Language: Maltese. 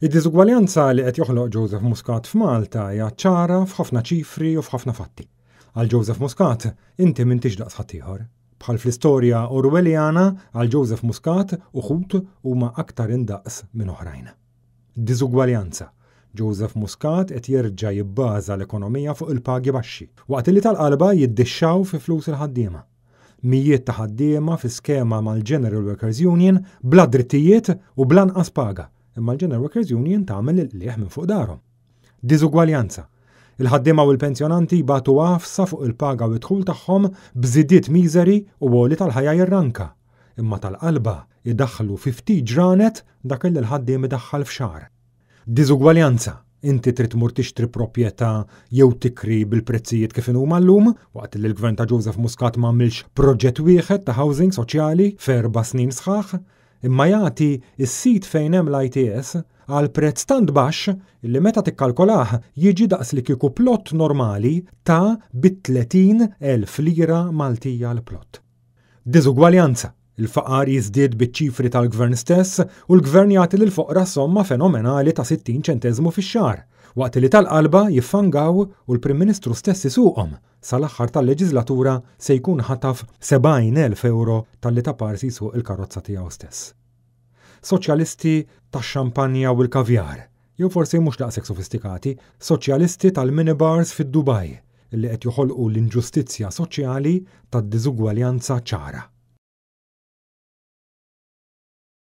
Id-diżugwaljanza li qed joħloq Joseph Muscat f'Malta hija ċara f'ħafna ċifri u f'ħafna fatti. Għal Joseph Muscat inti minn tixdaq sħatiħor. Bħal fl-istorja Orwelliana għal Joseph Muscat uħut huma aktar indaqs minn oħrajn. Diżugwaljanza. Joseph Muscat qed jerġa' jibbaża l-ekonomija fuq il-pagi baxxi, waqt li tal-qalba jiddixxaw fi flus il-ħaddiema. Mijiet ta' ħaddiema fi skema mal-General Workers Union bla drittijiet u bla nqas paga imma l-General Workers Union tagħmel il-liħ minn fuq darhom. Diżugwaljanza. Il-ħaddiema u l-pensjonanti batu għafsa fuq il-paga u id-dħul tagħhom bżidiet miżeri u għoli tal-ħajja jirranka. Imma tal-qalba idaħħlu 50 ġranet dak l ħaddiem idaħħal f'xar. Diżugwaljanza. Inti trid mur tixtri proprjetà jew tikri bil-prezzijiet kif huma llum, waqt li l-gvern ta' Joseph Muscat m'għamilx proġett wieħed ta' housing soċjali f'erba' snin sħaħ, imma jagħti is-sit fejn hemm l-ITS għal prezz tant baxx li meta tikkalkolah jiġi daqs li kieku plott normali ta' bit-30 elf lira Maltija l-plott. Diżugwaljanza. Il-faqar jiżdied biċ-ċifri tal-gvern stess u l-gvern jagħti lil foqra somma fenomenali ta' 60 ċenteżmu fix-xar, waqt li tal-qalba jiffangaw u l-Prim Ministru stess isuqhom sal-aħħar tal-leġislatura se jkun ħataf 70.000 euro tal-li ta' parsi suq il-karozza tiegħu stess soċjalisti tax-xampanja u l-kavjar, jew forsi mhux daqshekk sofistikati, soċjalisti tal-minibars fid-Dubaj, li qed joħolqu l-inġustizzja soċjali tad-diżugwaljanza ċara.